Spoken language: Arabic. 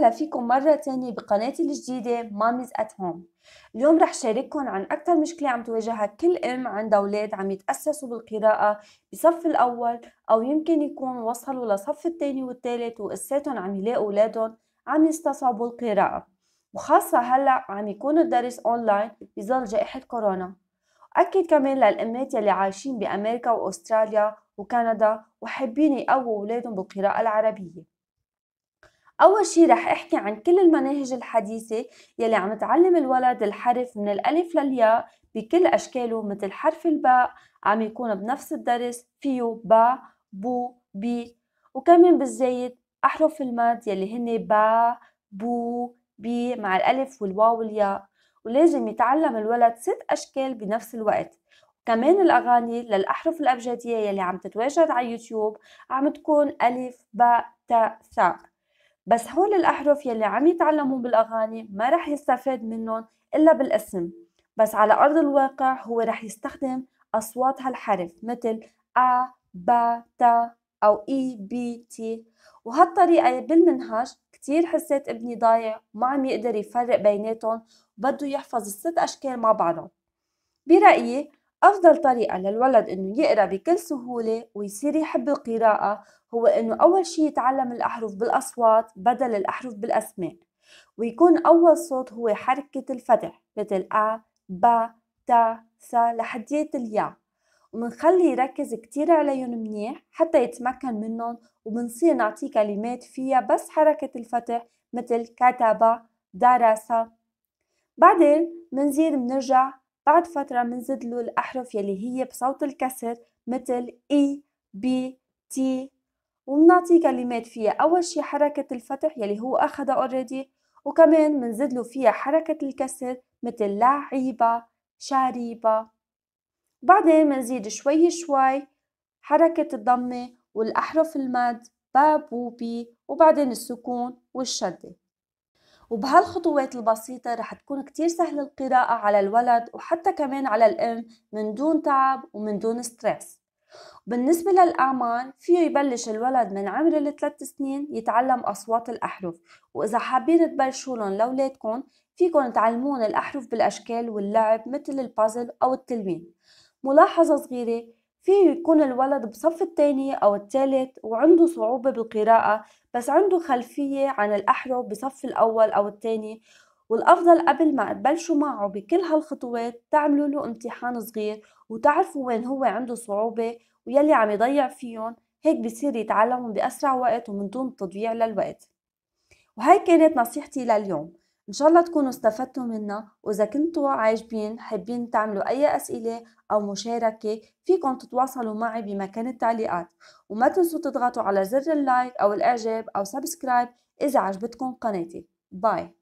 وسهلا فيكم مرة تانية بقناتي الجديدة ماميز ات هوم اليوم رح شارككم عن أكثر مشكلة عم تواجهها كل أم عندها أولاد عم يتأسسوا بالقراءة بصف الأول أو يمكن يكون وصلوا لصف الثاني والثالث وقساتهم عم يلاقوا أولادهم عم يستصعبوا القراءة وخاصة هلأ عم يكون الدرس أونلاين بظل جائحة كورونا أكد كمان للأمات يلي عايشين بأمريكا وأستراليا وكندا وحابين يقووا أولادهم بالقراءة العربية أول شي رح أحكي عن كل المناهج الحديثة يلي عم تعلم الولد الحرف من الألف للياء بكل أشكاله مثل حرف الباء عم يكون بنفس الدرس فيو با بو بي وكمان بالزايد أحرف المد يلي هن با بو بي مع الألف والواو والياء ولازم يتعلم الولد ست أشكال بنفس الوقت كمان الأغاني للأحرف الأبجدية يلي عم تتواجد على يوتيوب عم تكون ألف با تا ثاء بس هول الأحرف يلي عم يتعلموا بالأغاني ما رح يستفاد منهم إلا بالاسم بس على أرض الواقع هو رح يستخدم أصوات هالحرف مثل أ با تا أو إي بي تي وهالطريقة بالمنهج كتير حسيت ابني ضايع وما عم يقدر يفرق بيناتهم بده يحفظ الست أشكال مع بعضهم برأيي أفضل طريقة للولد إنه يقرأ بكل سهولة ويصير يحب القراءة هو إنه أول شي يتعلم الأحرف بالأصوات بدل الأحرف بالأسماء ويكون أول صوت هو حركة الفتح مثل أ با تا سا لحدية الياء ومنخلي يركز كتير عليهم منيح حتى يتمكن منهم وبنصير نعطيه كلمات فيها بس حركة الفتح مثل كتب درس بعدين منزيد منرجع بعد فترة منزد له الأحرف يلي هي بصوت الكسر مثل إي بي تي ومنعطيه كلمات فيها أول شي حركة الفتح يلي هو أخدها اوريدي وكمان منزد له فيها حركة الكسر مثل لعيبة شاريبة بعدين منزيد شوي شوي حركة الضمة والأحرف المد بابوبي وبعدين السكون والشدة وبهالخطوات البسيطة رح تكون كتير سهل القراءة على الولد وحتى كمان على الأم من دون تعب ومن دون ستريس بالنسبة للأعمال فيه يبلش الولد من عمر الثلاث سنين يتعلم أصوات الأحرف وإذا حابين تبلشوا لهم فيكن فيكم تعلمون الأحرف بالأشكال واللعب مثل البازل أو التلوين ملاحظة صغيرة في يكون الولد بصف التاني أو التالت وعنده صعوبة بالقراءة بس عنده خلفية عن الأحرف بصف الأول أو التاني والأفضل قبل ما تبلشوا معه بكل هالخطوات تعملوا له امتحان صغير وتعرفوا وين هو عنده صعوبة ويلي عم يضيع فيهم هيك بصير يتعلموا بأسرع وقت ومن دون تضييع للوقت وهي كانت نصيحتي لليوم ان شاء الله تكونوا استفدتوا منا واذا كنتوا عاجبين حابين تعملوا اي اسئله او مشاركه فيكم تتواصلوا معي بمكان التعليقات وما تنسوا تضغطوا على زر اللايك او الاعجاب او سبسكرايب اذا عجبتكم قناتي باي